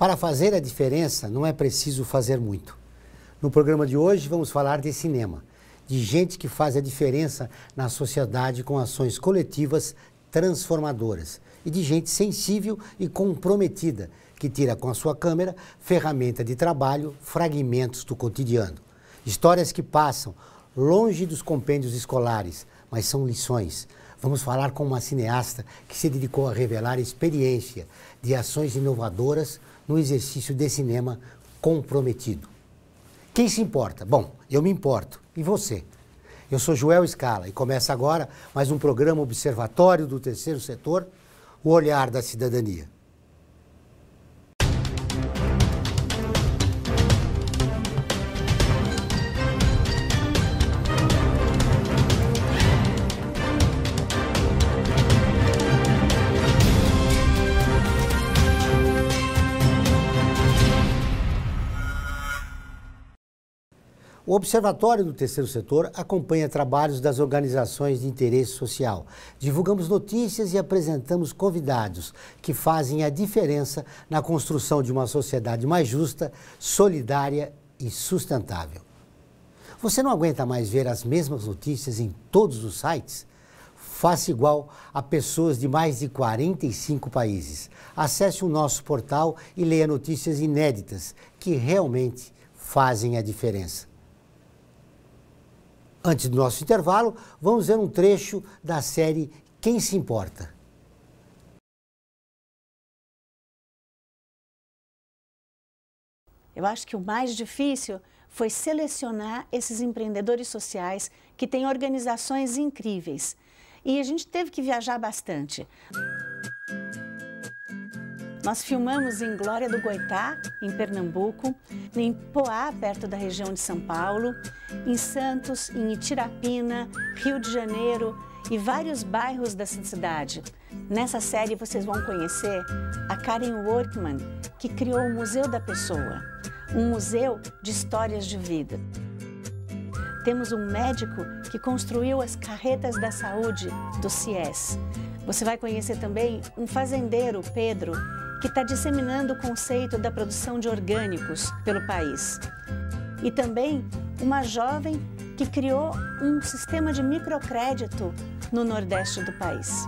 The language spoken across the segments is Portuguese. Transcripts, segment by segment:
Para fazer a diferença, não é preciso fazer muito. No programa de hoje, vamos falar de cinema, de gente que faz a diferença na sociedade com ações coletivas transformadoras e de gente sensível e comprometida que tira com a sua câmera ferramenta de trabalho, fragmentos do cotidiano. Histórias que passam longe dos compêndios escolares, mas são lições. Vamos falar com uma cineasta que se dedicou a revelar experiência de ações inovadoras no exercício de cinema comprometido. Quem se importa? Bom, eu me importo. E você? Eu sou Joel Scala e começa agora mais um programa Observatório do Terceiro Setor, o Olhar da Cidadania. O Observatório do Terceiro Setor acompanha trabalhos das organizações de interesse social. Divulgamos notícias e apresentamos convidados que fazem a diferença na construção de uma sociedade mais justa, solidária e sustentável. Você não aguenta mais ver as mesmas notícias em todos os sites? Faça igual a pessoas de mais de 45 países. Acesse o nosso portal e leia notícias inéditas que realmente fazem a diferença. Antes do nosso intervalo, vamos ver um trecho da série Quem se importa? Eu acho que o mais difícil foi selecionar esses empreendedores sociais que têm organizações incríveis. E a gente teve que viajar bastante. Nós filmamos em Glória do Goitá, em Pernambuco, em Poá, perto da região de São Paulo, em Santos, em Itirapina, Rio de Janeiro e vários bairros dessa cidade. Nessa série vocês vão conhecer a Karen Workman, que criou o Museu da Pessoa, um museu de histórias de vida. Temos um médico que construiu as carretas da saúde do CIES. Você vai conhecer também um fazendeiro, Pedro, que está disseminando o conceito da produção de orgânicos pelo país. E também uma jovem que criou um sistema de microcrédito no Nordeste do país.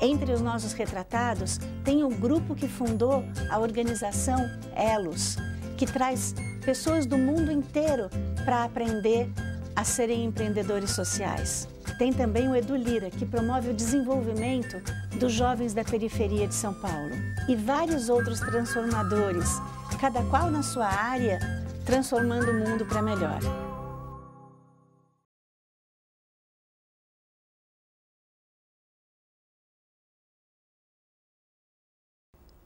Entre os nossos retratados tem o um grupo que fundou a organização Elos, que traz pessoas do mundo inteiro para aprender a serem empreendedores sociais. Tem também o Edulira, que promove o desenvolvimento dos jovens da periferia de São Paulo. E vários outros transformadores, cada qual na sua área, transformando o mundo para melhor.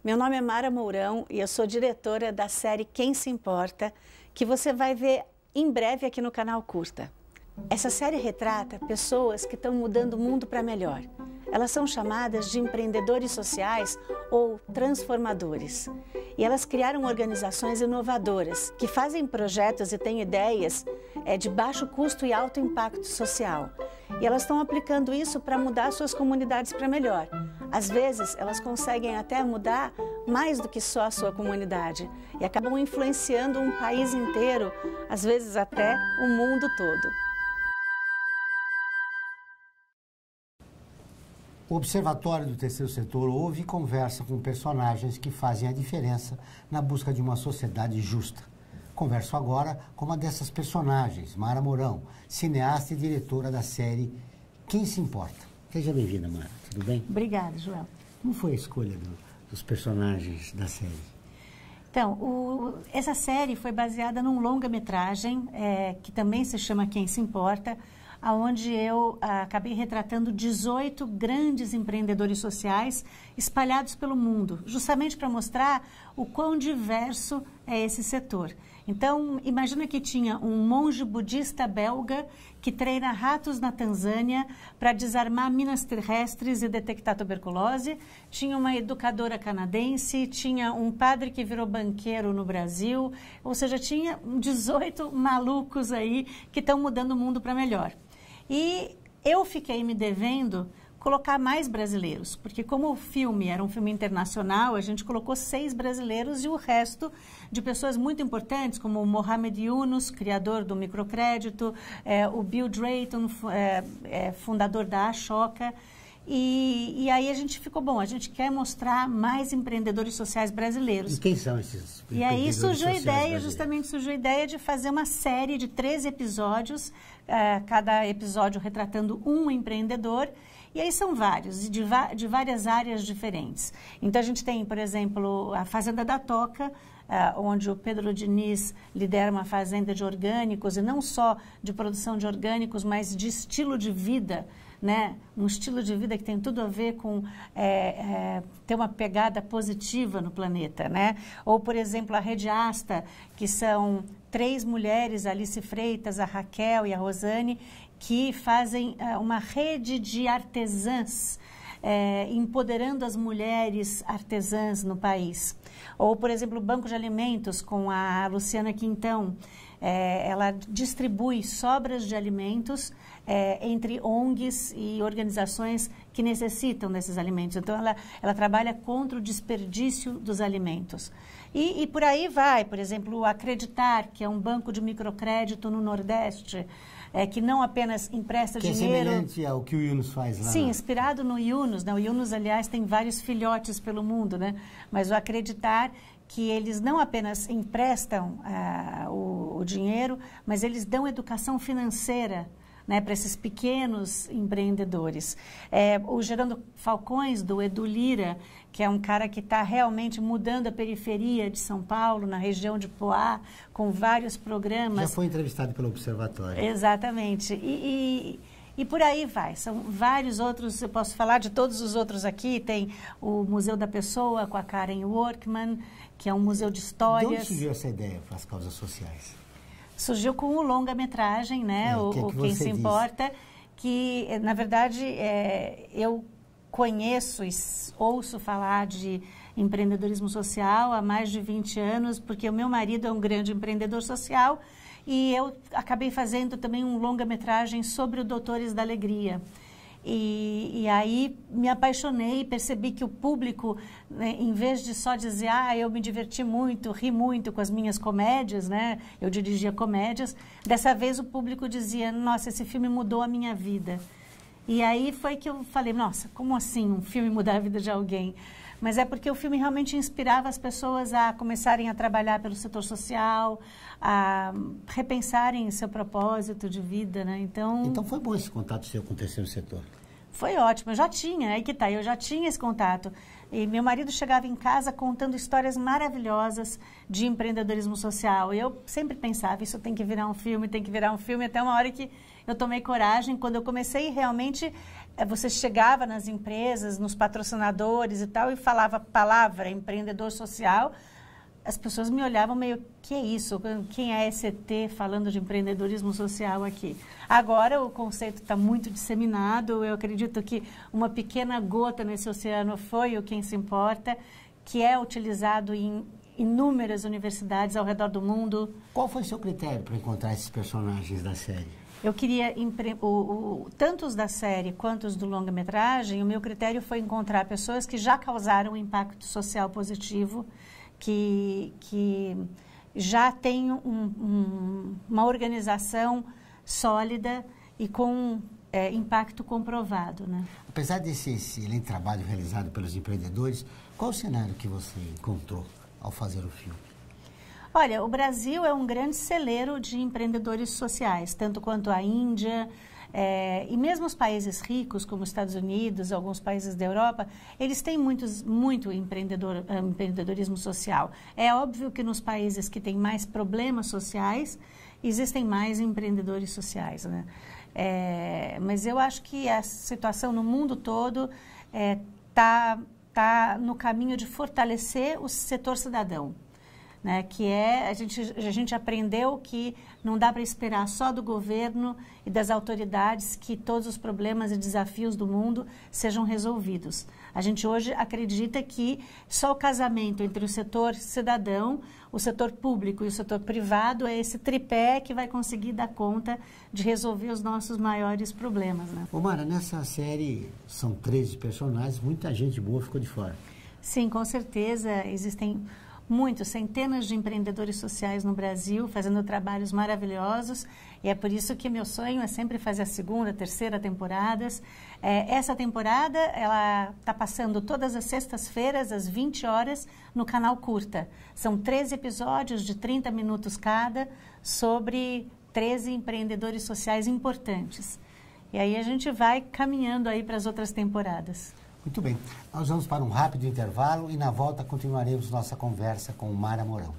Meu nome é Mara Mourão e eu sou diretora da série Quem Se Importa, que você vai ver em breve aqui no canal Curta. Essa série retrata pessoas que estão mudando o mundo para melhor. Elas são chamadas de empreendedores sociais ou transformadores. E elas criaram organizações inovadoras que fazem projetos e têm ideias é, de baixo custo e alto impacto social. E elas estão aplicando isso para mudar suas comunidades para melhor. Às vezes, elas conseguem até mudar mais do que só a sua comunidade e acabam influenciando um país inteiro, às vezes até o mundo todo. O Observatório do Terceiro Setor ouve e conversa com personagens que fazem a diferença na busca de uma sociedade justa. Converso agora com uma dessas personagens, Mara Mourão, cineasta e diretora da série Quem Se Importa. Seja bem-vinda, Mara. Tudo bem? Obrigada, Joel. Como foi a escolha do, dos personagens da série? Então, o, essa série foi baseada num longa-metragem é, que também se chama Quem Se Importa, onde eu ah, acabei retratando 18 grandes empreendedores sociais espalhados pelo mundo, justamente para mostrar o quão diverso é esse setor. Então, imagina que tinha um monge budista belga que treina ratos na Tanzânia para desarmar minas terrestres e detectar tuberculose, tinha uma educadora canadense, tinha um padre que virou banqueiro no Brasil, ou seja, tinha 18 malucos aí que estão mudando o mundo para melhor. E eu fiquei me devendo colocar mais brasileiros, porque como o filme era um filme internacional, a gente colocou seis brasileiros e o resto de pessoas muito importantes, como o Mohamed Yunus, criador do microcrédito, é, o Bill Drayton, é, é, fundador da Ashoka, e, e, aí a gente ficou bom, a gente quer mostrar mais empreendedores sociais brasileiros. E quem são esses E aí surgiu a ideia, justamente surgiu a ideia de fazer uma série de três episódios, uh, cada episódio retratando um empreendedor. E aí são vários, de, de várias áreas diferentes. Então a gente tem, por exemplo, a Fazenda da Toca, Uh, onde o Pedro Diniz lidera uma fazenda de orgânicos, e não só de produção de orgânicos, mas de estilo de vida né, um estilo de vida que tem tudo a ver com é, é, ter uma pegada positiva no planeta, né? Ou, por exemplo, a Rede Asta, que são três mulheres, a Alice Freitas, a Raquel e a Rosane, que fazem é, uma rede de artesãs, é, empoderando as mulheres artesãs no país. Ou, por exemplo, o Banco de Alimentos, com a Luciana Quintão, é, ela distribui sobras de alimentos é, entre ONGs e organizações que necessitam desses alimentos. Então, ela, ela trabalha contra o desperdício dos alimentos. E, e, por aí vai, por exemplo, o Acreditar, que é um banco de microcrédito no Nordeste, é, que não apenas empresta que é dinheiro... Que é semelhante ao que o Yunus faz lá. Sim, né? inspirado no Yunus. Né? O Yunus, aliás, tem vários filhotes pelo mundo, né? Mas o Acreditar que eles não apenas emprestam ah, o, o dinheiro, mas eles dão educação financeira né, para esses pequenos empreendedores. É, o Gerando Falcões, do Edu Lira, que é um cara que está realmente mudando a periferia de São Paulo, na região de Poá, com vários programas. Já foi entrevistado pelo Observatório. Exatamente. e, e e por aí vai. São vários outros, eu posso falar de todos os outros aqui. Tem o Museu da Pessoa com a Karen Workman, que é um museu de histórias. De onde surgiu essa ideia para as causas sociais? surgiu com o longa-metragem, né? É, o, que é que Quem Se diz? Importa, que, na verdade, é, eu conheço e ouço falar de empreendedorismo social há mais de 20 anos, porque o meu marido é um grande empreendedor social e eu acabei fazendo também um longa-metragem sobre o Doutores da Alegria. E, e, aí me apaixonei, percebi que o público, né, em vez de só dizer, ah, eu me diverti muito, ri muito com as minhas comédias, né? Eu dirigia comédias. Dessa vez o público dizia, nossa, esse filme mudou a minha vida. E aí foi que eu falei, nossa, como assim um filme mudar a vida de alguém? mas é porque o filme realmente inspirava as pessoas a começarem a trabalhar pelo setor social, a repensarem seu propósito de vida, né? Então, então foi bom esse contato seu com o terceiro setor. Foi ótimo, eu já tinha, aí que tá, eu já tinha esse contato. E meu marido chegava em casa contando histórias maravilhosas de empreendedorismo social. E eu sempre pensava, isso tem que virar um filme, tem que virar um filme, até uma hora que eu tomei coragem quando eu comecei realmente eh, você chegava nas empresas, nos patrocinadores e tal, e falava palavra empreendedor social, as pessoas me olhavam meio, que é isso? Quem é ECT falando de empreendedorismo social aqui? Agora o conceito está muito disseminado, eu acredito que uma pequena gota nesse oceano foi o Quem Se Importa, que é utilizado em inúmeras universidades ao redor do mundo. Qual foi o seu critério para encontrar esses personagens da série? Eu queria, impre... o, o, tantos da série quanto os do longa-metragem, o meu critério foi encontrar pessoas que já causaram um impacto social positivo, que, que já têm um, um, uma organização sólida e com é, impacto comprovado. Né? Apesar desse excelente trabalho realizado pelos empreendedores, qual o cenário que você encontrou ao fazer o filme? Olha, o Brasil é um grande celeiro de empreendedores sociais, tanto quanto a Índia. É, e mesmo os países ricos, como os Estados Unidos, alguns países da Europa, eles têm muitos, muito empreendedor, eh, empreendedorismo social. É óbvio que nos países que têm mais problemas sociais, existem mais empreendedores sociais. Né? É, mas eu acho que a situação no mundo todo está é, tá no caminho de fortalecer o setor cidadão né, que é a gente, a gente aprendeu que não dá para esperar só do governo e das autoridades que todos os problemas e desafios do mundo sejam resolvidos. A gente hoje acredita que só o casamento entre o setor cidadão, o setor público e o setor privado é esse tripé que vai conseguir dar conta de resolver os nossos maiores problemas. Né? Mara nessa série são 13 personagens, muita gente boa ficou de fora. Sim, com certeza existem muitos, centenas de empreendedores sociais no Brasil, fazendo trabalhos maravilhosos. E é por isso que meu sonho é sempre fazer a segunda, terceira temporadas. É, essa temporada, ela está passando todas as sextas-feiras, às 20 horas, no canal Curta. São 13 episódios de 30 minutos cada, sobre 13 empreendedores sociais importantes. E aí a gente vai caminhando aí para as outras temporadas. Muito bem. Nós vamos para um rápido intervalo e na volta continuaremos nossa conversa com Mara Mourão.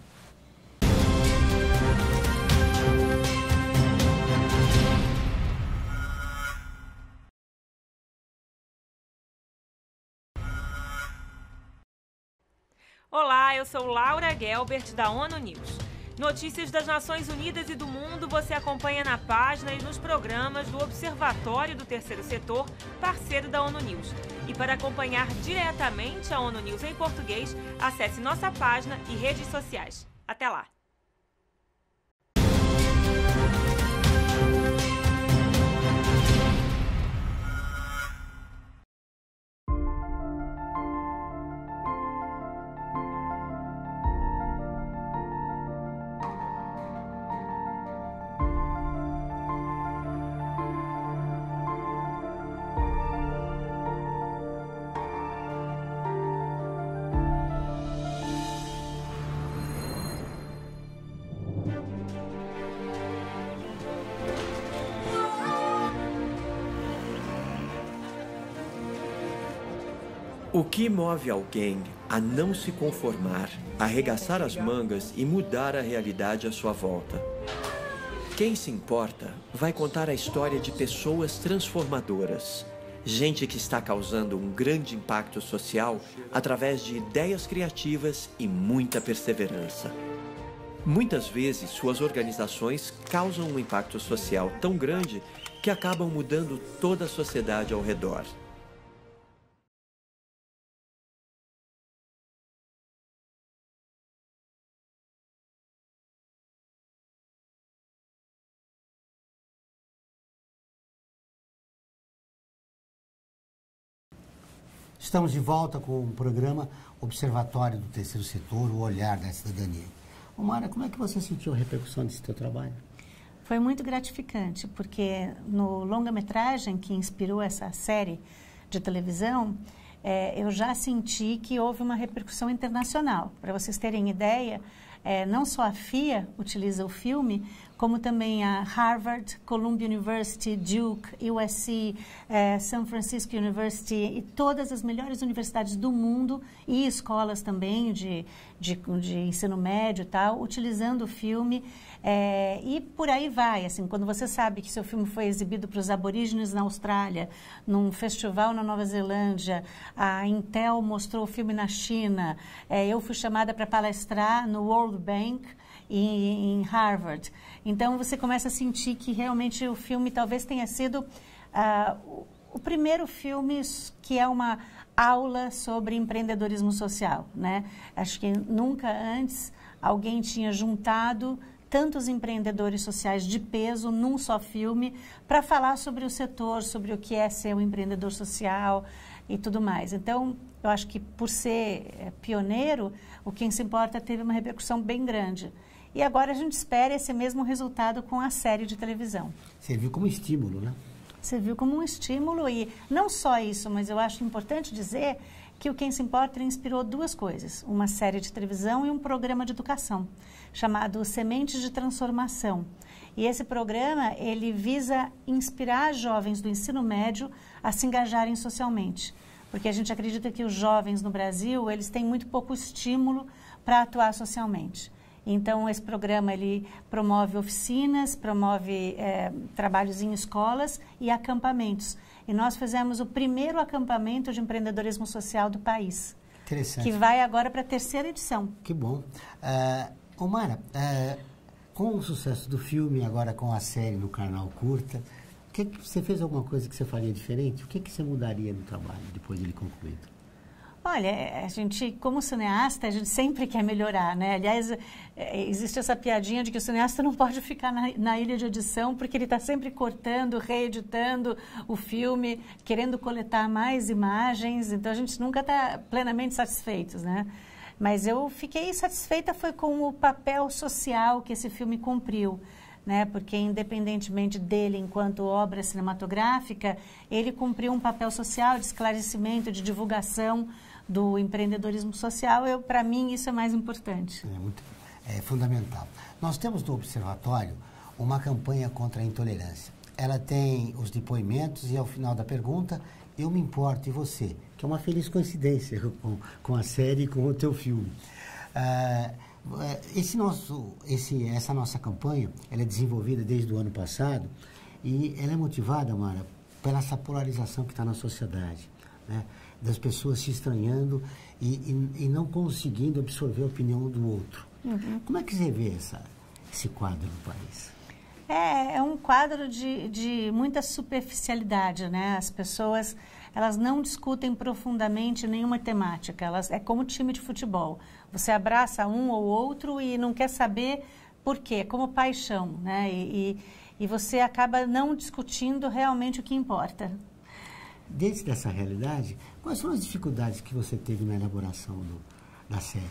Olá, eu sou Laura Gelbert da ONU News. Notícias das Nações Unidas e do mundo você acompanha na página e nos programas do Observatório do Terceiro Setor, parceiro da ONU News. E para acompanhar diretamente a ONU News em português, acesse nossa página e redes sociais. Até lá! O que move alguém a não se conformar, arregaçar as mangas e mudar a realidade à sua volta? Quem se importa vai contar a história de pessoas transformadoras, gente que está causando um grande impacto social através de ideias criativas e muita perseverança. Muitas vezes, suas organizações causam um impacto social tão grande que acabam mudando toda a sociedade ao redor. Estamos de volta com o programa Observatório do Terceiro Setor, o Olhar da Cidadania. Omara, como é que você sentiu a repercussão desse seu trabalho? Foi muito gratificante, porque no longa-metragem que inspirou essa série de televisão, é, eu já senti que houve uma repercussão internacional. Para vocês terem ideia, é, não só a FIA utiliza o filme, como também a Harvard, Columbia University, Duke, USC, eh, San Francisco University e todas as melhores universidades do mundo e escolas também de, de, de ensino médio e tal, utilizando o filme. Eh, e por aí vai, assim, quando você sabe que seu filme foi exibido para os aborígenes na Austrália, num festival na Nova Zelândia, a Intel mostrou o filme na China, eh, eu fui chamada para palestrar no World Bank, em, em Harvard. Então você começa a sentir que realmente o filme talvez tenha sido uh, o primeiro filme que é uma aula sobre empreendedorismo social, né? Acho que nunca antes alguém tinha juntado tantos empreendedores sociais de peso num só filme para falar sobre o setor, sobre o que é ser um empreendedor social e tudo mais. Então, eu acho que por ser eh, pioneiro, o Quem Se Importa teve uma repercussão bem grande. E agora a gente espera esse mesmo resultado com a série de televisão. Serviu como estímulo, né? Serviu como um estímulo e não só isso, mas eu acho importante dizer que o Quem Se Importa inspirou duas coisas, uma série de televisão e um programa de educação, chamado Sementes de Transformação. E esse programa, ele visa inspirar jovens do ensino médio a se engajarem socialmente, porque a gente acredita que os jovens no Brasil, eles têm muito pouco estímulo para atuar socialmente. Então, esse programa ele promove oficinas, promove é, trabalhos em escolas e acampamentos. E nós fizemos o primeiro acampamento de empreendedorismo social do país. Interessante. Que vai agora para a terceira edição. Que bom. Uh, Omara, uh, com o sucesso do filme, agora com a série no canal Curta, que, que, você fez alguma coisa que você faria diferente? O que, que você mudaria no trabalho depois dele concluído? Olha, a gente, como cineasta, a gente sempre quer melhorar, né? Aliás, é, existe essa piadinha de que o cineasta não pode ficar na, na ilha de edição porque ele está sempre cortando, reeditando o filme, querendo coletar mais imagens. Então, a gente nunca está plenamente satisfeitos, né? Mas eu fiquei satisfeita foi com o papel social que esse filme cumpriu. Né? Porque independentemente dele enquanto obra cinematográfica, ele cumpriu um papel social de esclarecimento, de divulgação do empreendedorismo social, eu para mim isso é mais importante. É, muito, é fundamental. Nós temos no observatório uma campanha contra a intolerância. Ela tem os depoimentos e ao final da pergunta, eu me importo e você, que é uma feliz coincidência com, com a série e com o teu filme. Uh, esse nosso, esse, essa nossa campanha, ela é desenvolvida desde o ano passado e ela é motivada, Mara, pela essa polarização que está na sociedade. Né? das pessoas se estranhando e, e, e não conseguindo absorver a opinião do outro. Uhum. Como é que você vê essa, esse quadro no país? É, é um quadro de, de muita superficialidade, né? As pessoas, elas não discutem profundamente nenhuma temática. Elas, é como time de futebol. Você abraça um ou outro e não quer saber por quê, é como paixão, né? E, e, e você acaba não discutindo realmente o que importa. Dentro dessa realidade, quais foram as dificuldades que você teve na elaboração do, da série?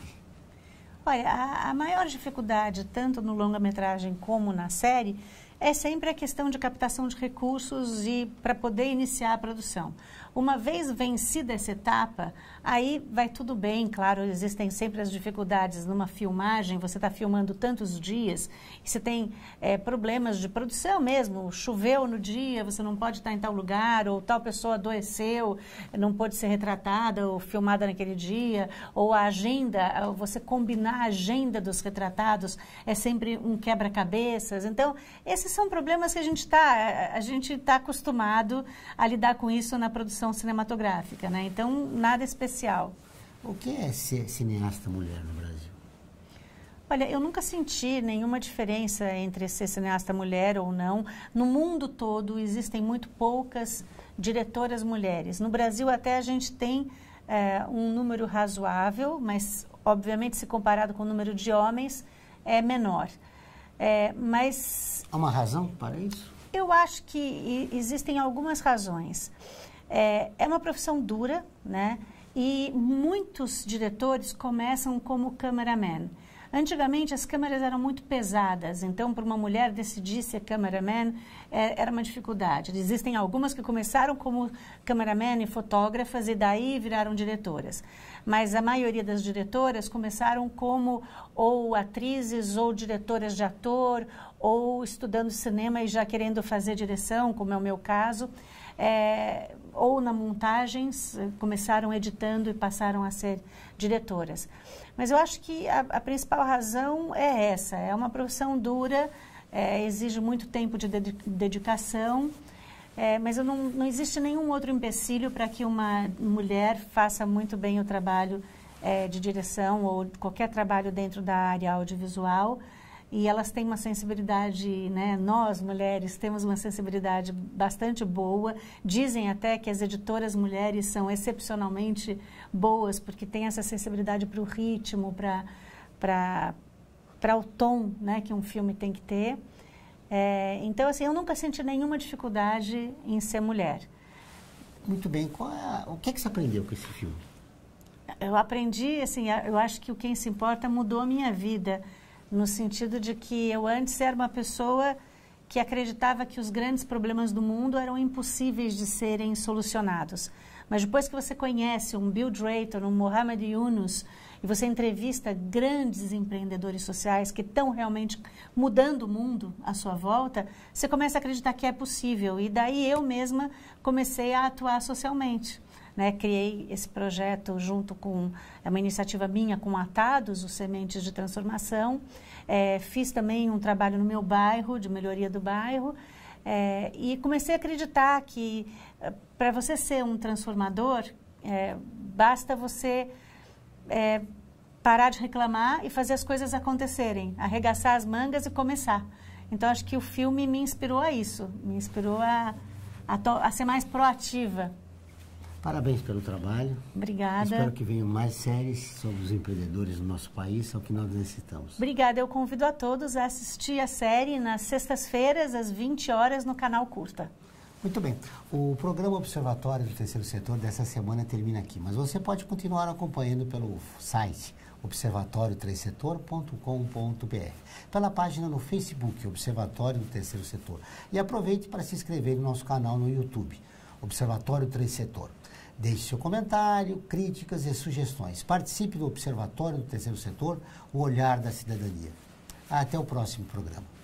Olha, a, a maior dificuldade, tanto no longa-metragem como na série, é sempre a questão de captação de recursos e para poder iniciar a produção. Uma vez vencida essa etapa, aí vai tudo bem, claro, existem sempre as dificuldades numa filmagem, você está filmando tantos dias, você tem é, problemas de produção mesmo, choveu no dia, você não pode estar tá em tal lugar, ou tal pessoa adoeceu, não pode ser retratada ou filmada naquele dia, ou a agenda, você combinar a agenda dos retratados é sempre um quebra-cabeças. Então, esses esses são problemas que a gente está eh, eh, a gente está acostumado a lidar com isso na produção cinematográfica, né? Então nada especial. O que é ser cineasta mulher no Brasil? Olha, eu nunca senti nenhuma diferença entre ser cineasta mulher ou não. No mundo todo existem muito poucas diretoras mulheres. No Brasil até a gente tem é, um número razoável, mas obviamente se comparado com o número de homens é menor. É, mas. Há uma razão para isso? Eu acho que existem algumas razões. É, é uma profissão dura, né? E muitos diretores começam como cameraman. Antigamente as câmeras eram muito pesadas, então para uma mulher decidir ser cameraman é, era uma dificuldade. Existem algumas que começaram como cameraman e fotógrafas e daí viraram diretoras. Mas a maioria das diretoras começaram como ou atrizes ou diretoras de ator ou estudando cinema e já querendo fazer direção, como é o meu caso é, ou na montagens, começaram editando e passaram a ser diretoras. Mas eu acho que a, a principal razão é essa: é uma profissão dura, é, exige muito tempo de dedicação. É, mas eu não, não existe nenhum outro empecilho para que uma mulher faça muito bem o trabalho é, de direção ou qualquer trabalho dentro da área audiovisual e elas têm uma sensibilidade, né? Nós mulheres temos uma sensibilidade bastante boa. Dizem até que as editoras mulheres são excepcionalmente boas porque têm essa sensibilidade para o ritmo, para para para o tom, né? Que um filme tem que ter. É, então, assim, eu nunca senti nenhuma dificuldade em ser mulher. Muito bem. É, o que é que você aprendeu com esse filme? Eu aprendi, assim, eu acho que o Quem Se Importa mudou a minha vida no sentido de que eu antes era uma pessoa que acreditava que os grandes problemas do mundo eram impossíveis de serem solucionados. Mas depois que você conhece um Bill Drayton, um Mohamed Yunus, e você entrevista grandes empreendedores sociais que estão realmente mudando o mundo à sua volta, você começa a acreditar que é possível. E daí eu mesma comecei a atuar socialmente. Né? Criei esse projeto junto com é uma iniciativa minha com Atados, os Sementes de Transformação. É, fiz também um trabalho no meu bairro, de melhoria do bairro. É, e comecei a acreditar que eh, para você ser um transformador, é, basta você é, parar de reclamar e fazer as coisas acontecerem, arregaçar as mangas e começar. Então, acho que o filme me inspirou a isso, me inspirou a, a, a ser mais proativa Parabéns pelo trabalho. Obrigada. Espero que venham mais séries sobre os empreendedores no nosso país, é o que nós necessitamos. Obrigada. Eu convido a todos a assistir a série nas sextas-feiras, às 20 horas, no canal Curta. Muito bem. O programa Observatório do Terceiro Setor dessa semana termina aqui, mas você pode continuar acompanhando pelo site observatório3setor.com.br, pela página no Facebook Observatório do Terceiro Setor. E aproveite para se inscrever no nosso canal no YouTube, Observatório 3 Setor. Deixe seu comentário, críticas e sugestões. Participe do Observatório do Terceiro Setor, o Olhar da Cidadania. Até o próximo programa.